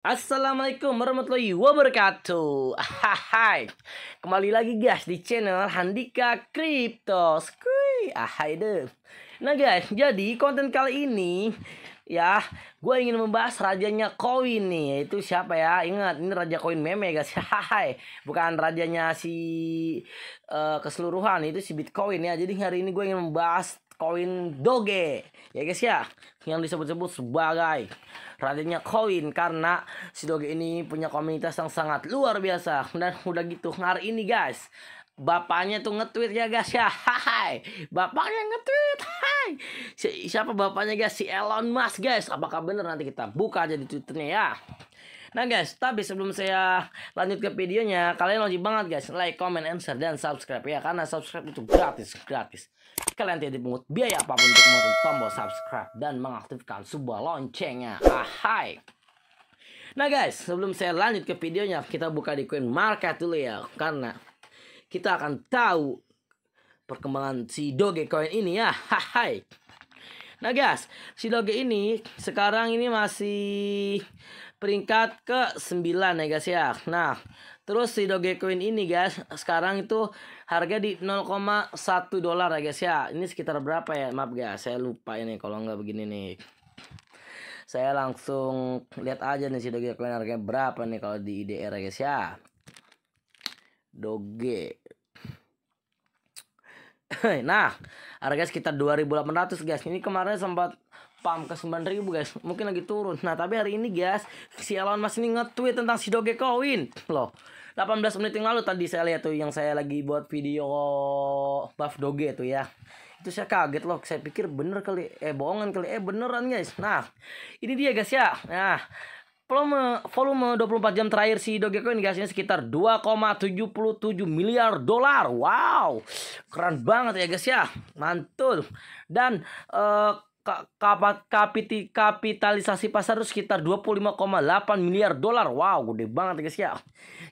Assalamualaikum warahmatullahi wabarakatuh Hai Kembali lagi guys di channel Handika Crypto Ah, Ahai deh Nah guys jadi konten kali ini Ya gue ingin membahas rajanya koin nih Itu siapa ya Ingat ini raja koin meme guys Hai Bukan rajanya si uh, keseluruhan itu si Bitcoin ya Jadi hari ini gue ingin membahas koin doge ya guys ya yang disebut-sebut sebagai radennya koin karena si doge ini punya komunitas yang sangat luar biasa dan udah gitu hari ini guys bapaknya tuh nge-tweet ya guys ya hai bapaknya nge-tweet hai si, siapa bapaknya guys si Elon Musk guys apakah bener nanti kita buka aja di twitternya ya Nah guys, tapi sebelum saya lanjut ke videonya, kalian wajib banget guys like, comment, and dan subscribe ya karena subscribe itu gratis, gratis kalian tidak dipungut biaya apapun untuk menekan tombol subscribe dan mengaktifkan sebuah loncengnya. Ahai. Nah guys, sebelum saya lanjut ke videonya, kita buka di Coin Market dulu ya. Karena kita akan tahu perkembangan si Dogecoin ini ya. Hai. Nah guys, si Doge ini sekarang ini masih peringkat ke 9 ya guys ya. Nah, terus si Dogecoin ini guys sekarang itu harga di 0,1 dolar ya guys ya ini sekitar berapa ya maaf guys saya lupa ini kalau nggak begini nih saya langsung lihat aja nih si doge kalian harganya berapa nih kalau di IDR ya guys ya doge nah harga sekitar 2800 guys ini kemarin sempat pam ke 9000 guys mungkin lagi turun nah tapi hari ini guys si Elon Musk ini nge-tweet tentang si doge koin loh 18 menit yang lalu tadi saya lihat tuh yang saya lagi buat video buff doge tuh ya itu saya kaget loh saya pikir bener kali eh bohongan kali eh beneran guys nah ini dia guys ya nah volume volume 24 jam terakhir si Dogecoin guys ini sekitar 2,77 miliar dolar wow keren banget ya guys ya mantul dan uh, kapitalisasi pasar itu sekitar 25,8 miliar dolar. Wow, gede banget ya guys ya.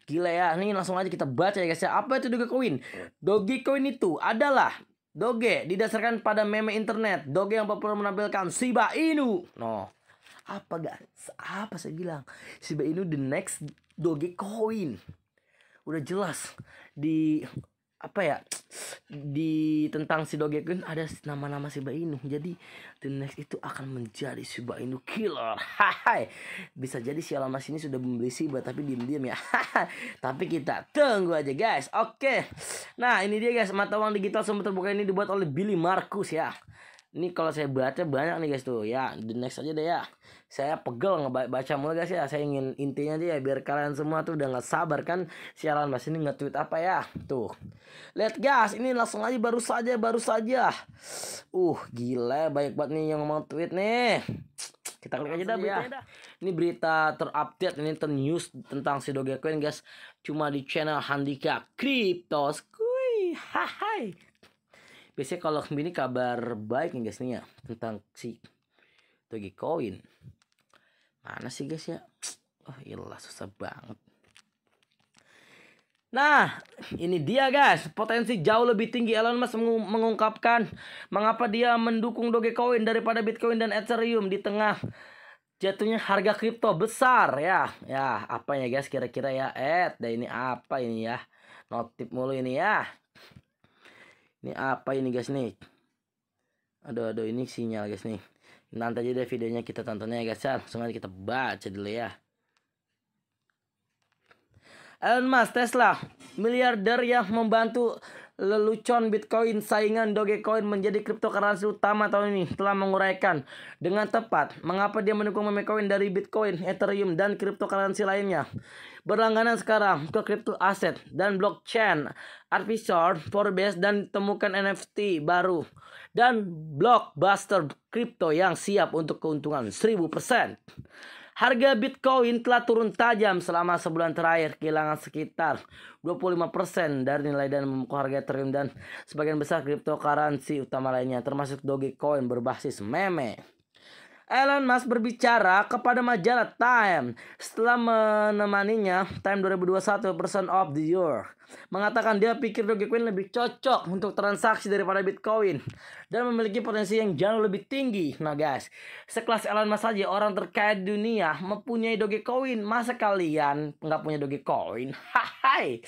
Gila ya. Nih langsung aja kita baca ya guys ya. Apa itu Dogecoin? Dogecoin itu adalah Doge didasarkan pada meme internet. Doge yang populer menampilkan Shiba Inu. No. Apa guys? Apa saya bilang? Shiba Inu the next Dogecoin. Udah jelas di apa ya di tentang si Dogecoin ada nama-nama si Bainu jadi the next itu akan menjadi si Bainu killer hai bisa jadi si Alamas ini sudah membeli Shiba tapi diam-diam ya tapi kita tunggu aja guys oke nah ini dia guys mata uang digital sumber terbuka ini dibuat oleh Billy Marcus ya ini kalau saya baca banyak nih guys tuh. Ya, the next aja deh ya. Saya pegel ngebaca mulu guys ya. Saya ingin intinya aja ya biar kalian semua tuh udah nggak sabar kan sialan Mas ini nge-tweet apa ya. Tuh. Lihat guys, ini langsung aja baru saja baru saja. Uh, gila banyak banget nih yang mau tweet nih kita klik aja dah ya. Ini berita terupdate ini ternews tentang si Dogecoin guys. Cuma di channel Handika Cryptos. Kui, hai biasanya kalau ini kabar baik nih guys nih ya tentang si Togi Coin mana sih guys ya oh iyalah susah banget Nah, ini dia guys, potensi jauh lebih tinggi Elon Musk mengungkapkan mengapa dia mendukung Dogecoin daripada Bitcoin dan Ethereum di tengah jatuhnya harga kripto besar ya. Ya, apa ya guys kira-kira ya? Eh, dan ini apa ini ya? Notif mulu ini ya. Ini apa ini guys nih? Aduh aduh ini sinyal guys nih. Nanti aja deh videonya kita tonton ya guys ya. Langsung aja kita baca dulu ya. Elon Musk Tesla, miliarder yang membantu lelucon Bitcoin saingan Dogecoin menjadi cryptocurrency utama tahun ini telah menguraikan dengan tepat mengapa dia mendukung Memecoin dari Bitcoin, Ethereum, dan cryptocurrency lainnya. Berlangganan sekarang ke crypto aset dan blockchain, Artificial, Forbes, dan temukan NFT baru. Dan blockbuster crypto yang siap untuk keuntungan 1000%. Harga Bitcoin telah turun tajam selama sebulan terakhir, kehilangan sekitar 25% dari nilai dan memukul harga Ethereum dan sebagian besar cryptocurrency utama lainnya, termasuk Dogecoin berbasis meme. Elon Musk berbicara kepada majalah Time setelah menemaninya Time 2021 Person of the Year. Mengatakan dia pikir Dogecoin lebih cocok untuk transaksi daripada Bitcoin dan memiliki potensi yang jauh lebih tinggi. Nah guys, sekelas Elon Musk saja orang terkaya dunia mempunyai Dogecoin. Masa kalian nggak punya Dogecoin? Hai,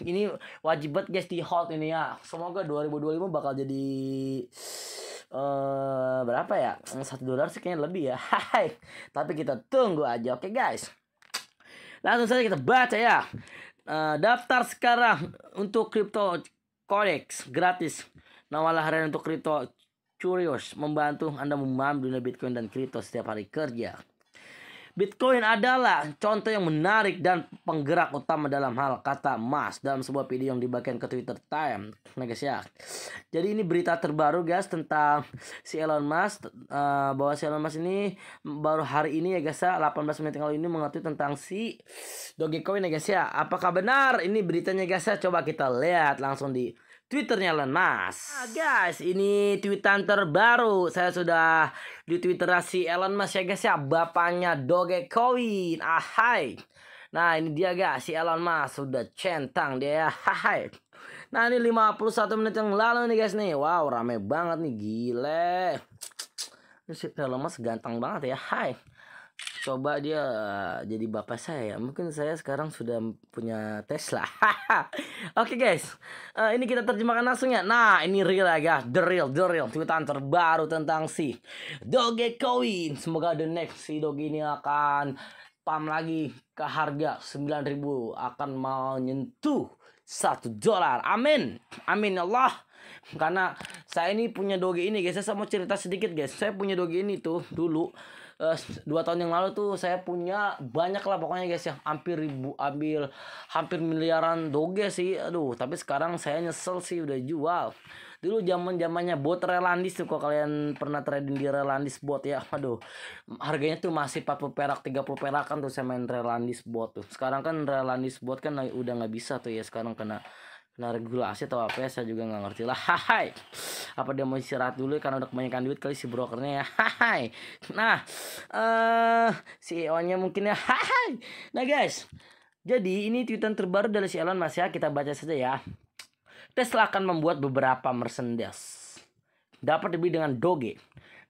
ini wajib banget guys di hold ini ya. Semoga 2025 bakal jadi Eh, berapa ya eh, satu dolar sih kayaknya lebih ya Hai. tapi kita tunggu aja oke okay, guys langsung saja kita baca ya uh, daftar sekarang untuk crypto codex gratis nawalah hari untuk crypto curious membantu anda memahami dunia bitcoin dan crypto setiap hari kerja Bitcoin adalah contoh yang menarik dan penggerak utama dalam hal kata emas dalam sebuah video yang dibagikan ke Twitter Time. Nah guys ya. Jadi ini berita terbaru guys tentang si Elon Musk uh, bahwa si Elon Musk ini baru hari ini ya guys ya 18 menit yang lalu ini mengerti tentang si Dogecoin ya guys ya. Apakah benar ini beritanya guys ya? Coba kita lihat langsung di Twitternya Elon Musk. Nah, guys, ini tweetan terbaru. Saya sudah di Twitter si Elon Musk ya guys ya, bapaknya Dogecoin. Ahai. Nah, ini dia guys, si Elon Musk sudah centang dia. ya. Ahai. Nah, ini 51 menit yang lalu nih guys nih. Wow, rame banget nih, gile. Ini si Elon Musk ganteng banget ya. Hai coba dia jadi bapak saya ya. mungkin saya sekarang sudah punya Tesla oke okay, guys uh, ini kita terjemahkan langsung ya nah ini real ya guys the real the real tweetan terbaru tentang si Dogecoin semoga the next si Doge ini akan pam lagi ke harga 9000 akan mau nyentuh satu dolar amin amin Allah karena saya ini punya doge ini guys saya mau cerita sedikit guys saya punya doge ini tuh dulu Eh, dua tahun yang lalu tuh saya punya banyak lah pokoknya guys ya hampir ribu ambil hampir miliaran doge sih aduh tapi sekarang saya nyesel sih udah jual dulu zaman zamannya bot relandis tuh kalau kalian pernah trading di relandis bot ya aduh harganya tuh masih 40 perak 30 perak kan tuh saya main relandis bot tuh sekarang kan relandis bot kan udah nggak bisa tuh ya sekarang kena kena regulasi atau apa ya saya juga nggak ngerti lah hai apa dia mau istirahat dulu ya? karena udah kebanyakan duit kali si brokernya ya hai nah eh uh, CEO nya mungkin ya hai nah guys jadi ini tweetan terbaru dari si Elon Mas ya kita baca saja ya Tesla akan membuat beberapa merchandise dapat lebih dengan Doge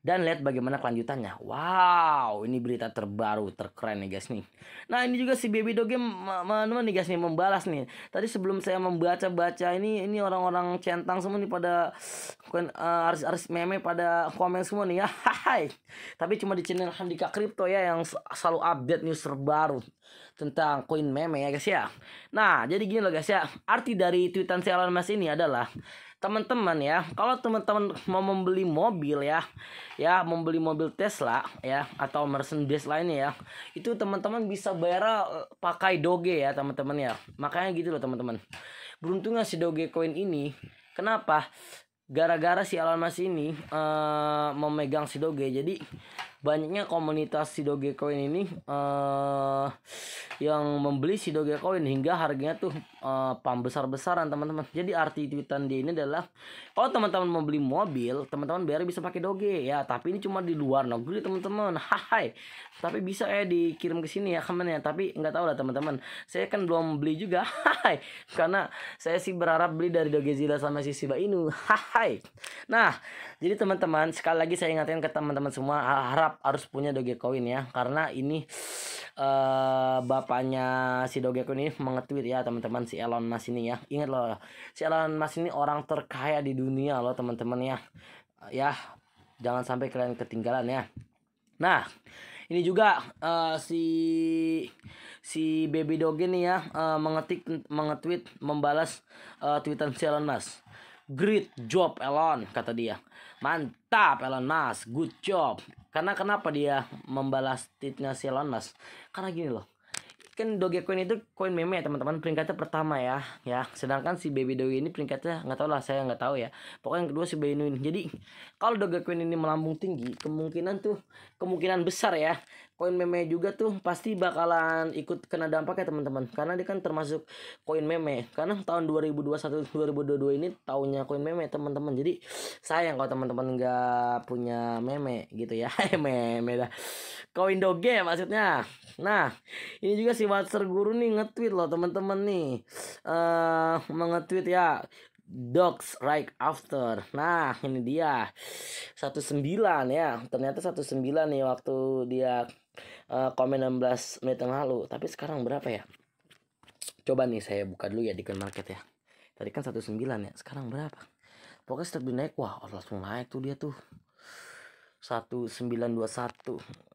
dan lihat bagaimana kelanjutannya. Wow, ini berita terbaru terkeren nih guys nih. Nah, ini juga si Baby Doge teman nih guys nih membalas nih. Tadi sebelum saya membaca-baca ini ini orang-orang centang semua nih pada harus-harus eh, uh, meme pada komen semua nih ya. Hai. Tapi cuma di channel Handika Crypto ya yang selalu update news terbaru tentang koin meme ya guys ya. Nah, jadi gini loh guys ya. Arti dari tweetan si Elon Musk ini adalah teman-teman ya kalau teman-teman mau membeli mobil ya ya membeli mobil Tesla ya atau Mercedes lainnya ya itu teman-teman bisa bayar eh, pakai Doge ya teman-teman ya makanya gitu loh teman-teman beruntungnya si Doge coin ini kenapa gara-gara si Elon Musk ini uh, memegang si Doge jadi banyaknya komunitas si Doge coin ini uh, yang membeli si Doge coin hingga harganya tuh uh, eh, besar besaran teman-teman. Jadi arti tweetan dia ini adalah kalau teman-teman mau beli mobil, teman-teman biar bisa pakai doge ya. Tapi ini cuma di luar negeri teman-teman. Hai. Tapi bisa eh dikirim ke sini ya ya. Tapi nggak tahu lah teman-teman. Saya kan belum beli juga. Hai. Karena saya sih berharap beli dari Dogezilla sama si Siba Inu. Hai. Nah, jadi teman-teman sekali lagi saya ingatkan ke teman-teman semua harap harus punya Doge coin ya karena ini uh, bapaknya si Dogecoin ini mengetweet ya teman-teman si Elon Musk ini ya ingat loh si Elon Musk ini orang terkaya di dunia loh teman-teman ya ya jangan sampai kalian ketinggalan ya nah ini juga uh, si si baby Dog ini ya uh, mengetik mengetweet membalas uh, tweetan si Elon Musk great job Elon kata dia mantap Elon Musk good job karena kenapa dia membalas tweetnya si Elon Musk karena gini loh kan Dogecoin itu koin meme ya teman-teman peringkatnya pertama ya ya sedangkan si baby Doge ini peringkatnya nggak tahu lah saya nggak tahu ya pokoknya yang kedua si baby doge ini jadi kalau Dogecoin ini melambung tinggi kemungkinan tuh kemungkinan besar ya koin meme juga tuh pasti bakalan ikut kena dampak ya teman-teman karena dia kan termasuk koin meme karena tahun 2021 2022 ini tahunnya koin meme teman-teman jadi sayang kalau teman-teman nggak punya meme gitu ya eh, meme dah koin doge maksudnya nah ini juga si Watser Guru nih nge-tweet loh teman-teman nih eh uh, mengetweet ya Dogs Right After. Nah, ini dia. 19 ya. Ternyata 19 nih waktu dia Eh, komen 16 menit yang lalu tapi sekarang berapa ya coba nih saya buka dulu ya di Green market ya tadi kan 19 ya sekarang berapa pokoknya setelah naik wah Allah langsung naik tuh dia tuh 1921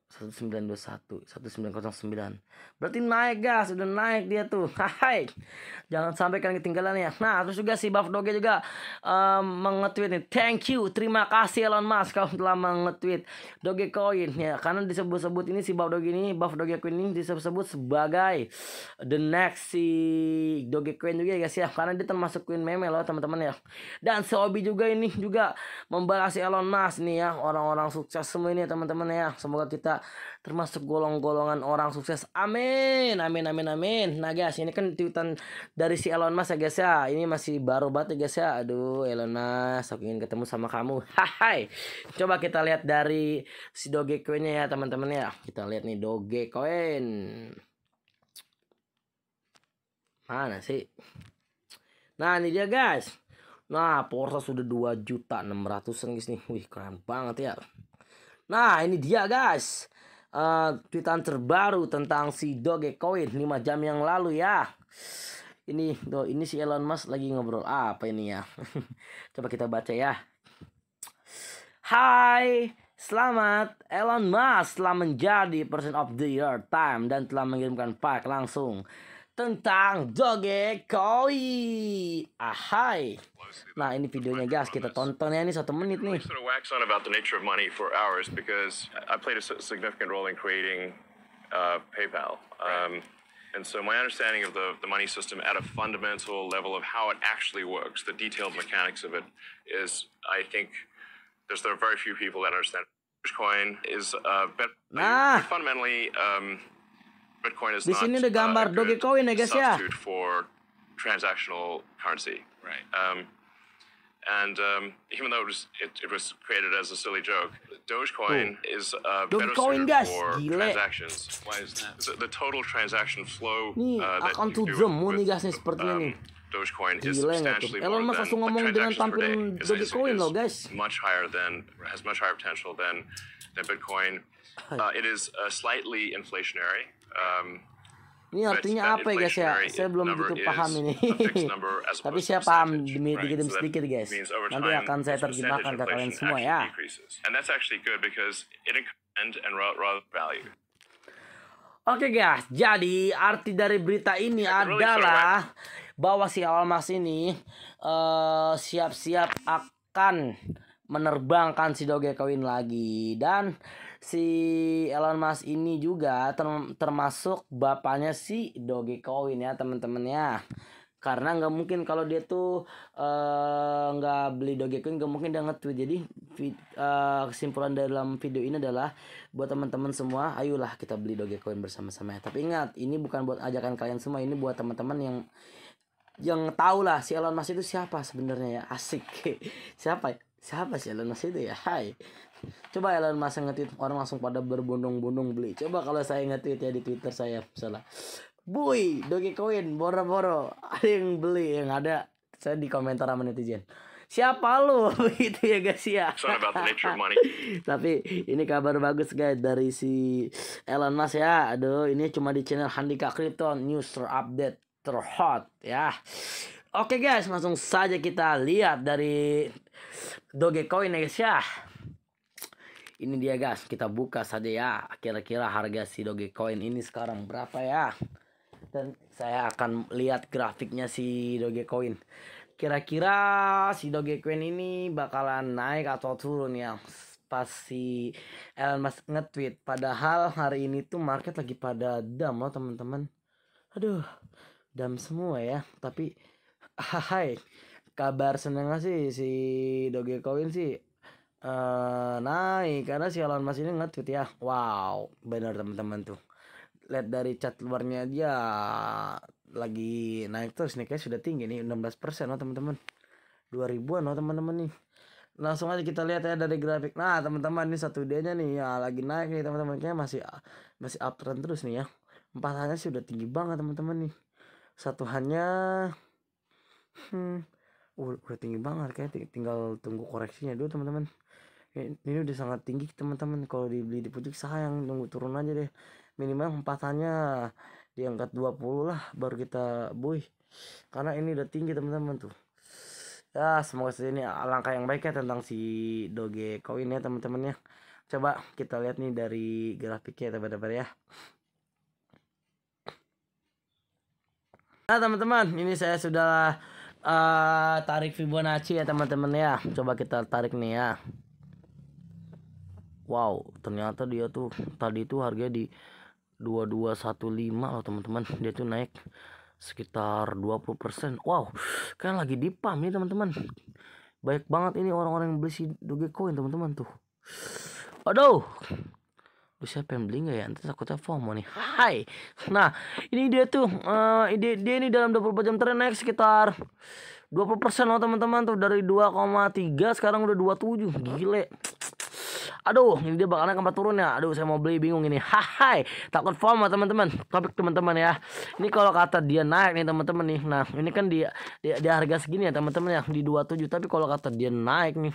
1921 1909 berarti naik gas udah naik dia tuh naik jangan sampai kalian ketinggalan ya nah terus juga si Buff Doge juga um, mengetweet nih thank you terima kasih Elon Musk kau telah mengetweet Doge Coin ya karena disebut-sebut ini si Buff Doge ini Buff Doge Coin ini disebut-sebut sebagai the next si Doge Coin juga ya guys ya karena dia termasuk Queen meme loh teman-teman ya dan Sobi juga ini juga membalas si Elon Musk nih ya orang-orang sukses semua ini teman-teman ya semoga kita termasuk golong-golongan orang sukses. Amin. Amin amin amin. Nah, guys, ini kan tweetan dari si Elon Musk ya, guys ya. Ini masih baru banget ya, guys ya. Aduh, Elon Musk, aku ingin ketemu sama kamu. Hai. Coba kita lihat dari si Dogecoin-nya ya, teman-teman ya. Kita lihat nih Dogecoin. Mana sih? Nah, ini dia, guys. Nah, Porsche sudah 2 juta 600 guys nih. Wih, keren banget ya. Nah ini dia guys uh, Tweetan terbaru tentang si Dogecoin 5 jam yang lalu ya Ini do ini si Elon Musk lagi ngobrol ah, Apa ini ya Coba kita baca ya Hai Selamat Elon Musk telah menjadi Person of the Year Time dan telah mengirimkan pack langsung tentang Dogecoin. Koi. Ahai. Nah ini videonya guys, kita tonton ya ini satu menit nih. Sort of wax on about the nature of money for hours because I played a significant role in creating uh, PayPal. Um, and so my understanding of the, the money system at a fundamental level of how it actually works, the detailed mechanics of it, is I think there's there are very few people that understand. Bitcoin is uh, but nah. fundamentally. Um, Bitcoin is Di not sini gambar uh, Dogecoin ya guys ya. for transactional currency. Right. Um, and um, even though it was, it, it was, created as a silly joke, Dogecoin is a Dogecoin better suited for Gile. transactions. Why is that? So the total transaction flow nih, uh, that you do with, nih guys seperti um, ini. Dogecoin Gile is substantially Elon more than ngomong Dogecoin loh guys. Much higher than has much higher potential than than Bitcoin. Uh, it is uh, slightly inflationary. Um, ini artinya apa ya guys ya? Saya belum begitu paham ini. Tapi saya paham demi sedikit demi sedikit guys. Nanti akan saya terjemahkan ke kalian semua ya. Oke guys, jadi arti dari berita ini adalah bahwa si awal mas ini eh, siap -siap akan menerbangkan si Dogecoin lagi dan si Elon Musk ini juga termasuk bapaknya si Dogecoin ya teman-teman ya karena nggak mungkin kalau dia tuh eh, nggak uh, beli Dogecoin nggak mungkin dia nge-tweet jadi vid, uh, kesimpulan dalam video ini adalah buat teman-teman semua ayolah kita beli Dogecoin bersama-sama ya tapi ingat ini bukan buat ajakan kalian semua ini buat teman-teman yang yang tahu lah si Elon Musk itu siapa sebenarnya ya asik siapa ya siapa sih Elon Musk itu ya Hai coba Elon Musk nge-tweet orang langsung pada berbondong-bondong beli coba kalau saya nge-tweet ya di Twitter saya salah Bui, Dogecoin, boro-boro ada yang beli yang ada saya di komentar sama netizen siapa lu begitu ya guys ya tapi ini kabar bagus guys dari si Elon Musk ya aduh ini cuma di channel Handika Krypton news terupdate terhot ya Oke guys, langsung saja kita lihat dari Dogecoin ya guys ya. Ini dia guys, kita buka saja ya. Kira-kira harga si Dogecoin ini sekarang berapa ya? Dan saya akan lihat grafiknya si Dogecoin. Kira-kira si Dogecoin ini bakalan naik atau turun ya pas si Elon Musk nge-tweet. Padahal hari ini tuh market lagi pada dam loh teman-teman. Aduh, dam semua ya. Tapi Hai, kabar senengnya sih si Doge Dogecoin sih uh, naik karena si Elon mas ini nge-tweet ya. Wow, benar teman-teman tuh. Lihat dari cat luarnya dia lagi naik terus nih kayak sudah tinggi nih 16% loh teman-teman. 2000-an loh teman-teman nih. Langsung aja kita lihat ya dari grafik. Nah, teman-teman ini satu D-nya nih ya lagi naik nih teman-teman. Kayaknya masih masih uptrend terus nih ya. Empat hanya sih udah tinggi banget teman-teman nih. Satu hanya hmm, udah tinggi banget kayak tinggal tunggu koreksinya dulu teman-teman ini udah sangat tinggi teman-teman kalau dibeli di pucuk sayang nunggu turun aja deh minimal empatannya diangkat 20 lah baru kita boy karena ini udah tinggi teman-teman tuh ya semoga ini langkah yang baik ya tentang si doge coin ya teman-teman ya coba kita lihat nih dari grafiknya teman-teman ya nah teman-teman ini saya sudah uh, tarik Fibonacci ya teman-teman ya. Coba kita tarik nih ya. Wow, ternyata dia tuh tadi itu harganya di 2215 loh teman-teman. Dia tuh naik sekitar 20%. Wow, kayak lagi di pump teman-teman. Baik banget ini orang-orang yang beli si Dogecoin teman-teman tuh. Aduh bisa pengen beli nggak ya nanti takutnya FOMO nih Hai nah ini dia tuh uh, ide dia ini dalam 24 jam terakhir naik sekitar 20% loh teman-teman tuh dari 2,3 sekarang udah 27 gile aduh ini dia bakalan keempat turun ya aduh saya mau beli bingung ini hai takut FOMO teman-teman topik teman-teman ya ini kalau kata dia naik nih teman-teman nih nah ini kan dia di, di harga segini ya teman-teman ya di 27 tapi kalau kata dia naik nih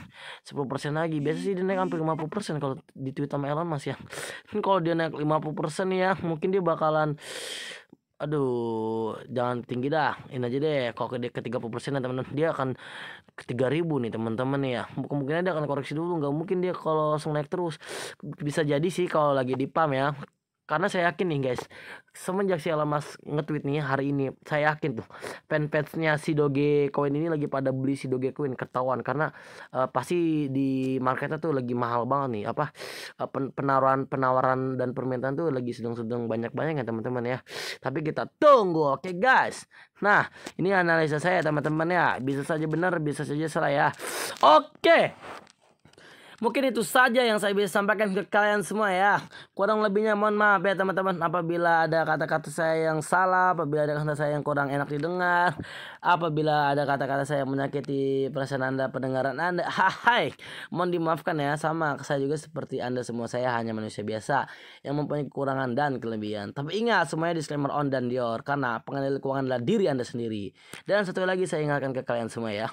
10% lagi biasa sih dia naik hampir 50% kalau di tweet sama Elon Mas ya ini kalau dia naik 50% nih ya mungkin dia bakalan aduh jangan tinggi dah ini aja deh kalau ke, ke 30 persen teman-teman dia akan ke 3000 nih teman-teman ya kemungkinan dia akan koreksi dulu nggak mungkin dia kalau langsung naik terus bisa jadi sih kalau lagi di pam ya karena saya yakin nih guys semenjak si Alamas nge-tweet nih hari ini saya yakin tuh fanpage-nya si Doge Coin ini lagi pada beli si Doge Coin ketahuan karena uh, pasti di marketnya tuh lagi mahal banget nih apa uh, pen penawaran penawaran dan permintaan tuh lagi sedang-sedang banyak-banyak ya teman-teman ya tapi kita tunggu oke okay, guys nah ini analisa saya teman-teman ya bisa saja benar bisa saja salah ya oke okay. Mungkin itu saja yang saya bisa sampaikan ke kalian semua ya. Kurang lebihnya mohon maaf ya teman-teman apabila ada kata-kata saya yang salah, apabila ada kata saya yang kurang enak didengar, apabila ada kata-kata saya yang menyakiti perasaan Anda, pendengaran Anda. Hai, mohon dimaafkan ya. Sama saya juga seperti Anda semua, saya hanya manusia biasa yang mempunyai kekurangan dan kelebihan. Tapi ingat semuanya disclaimer on dan Dior karena pengendali keuangan adalah diri Anda sendiri. Dan satu lagi saya ingatkan ke kalian semua ya.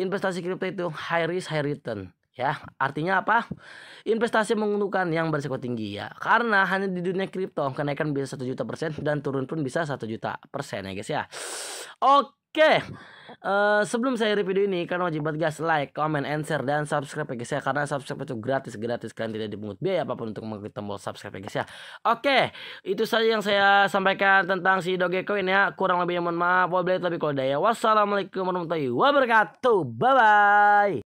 Investasi kripto itu high risk high return ya artinya apa investasi menguntungkan yang berisiko tinggi ya karena hanya di dunia kripto kenaikan bisa satu juta persen dan turun pun bisa satu juta persen ya guys ya oke uh, sebelum saya review ini kalian wajib buat guys like, comment, and share dan subscribe ya guys ya karena subscribe itu gratis gratis kalian tidak dipungut biaya apapun untuk mengklik tombol subscribe ya guys ya. Oke, itu saja yang saya sampaikan tentang si Dogecoin ya. Kurang lebihnya mohon maaf, wabillahi taufiq Wassalamualaikum warahmatullahi wabarakatuh. Bye bye.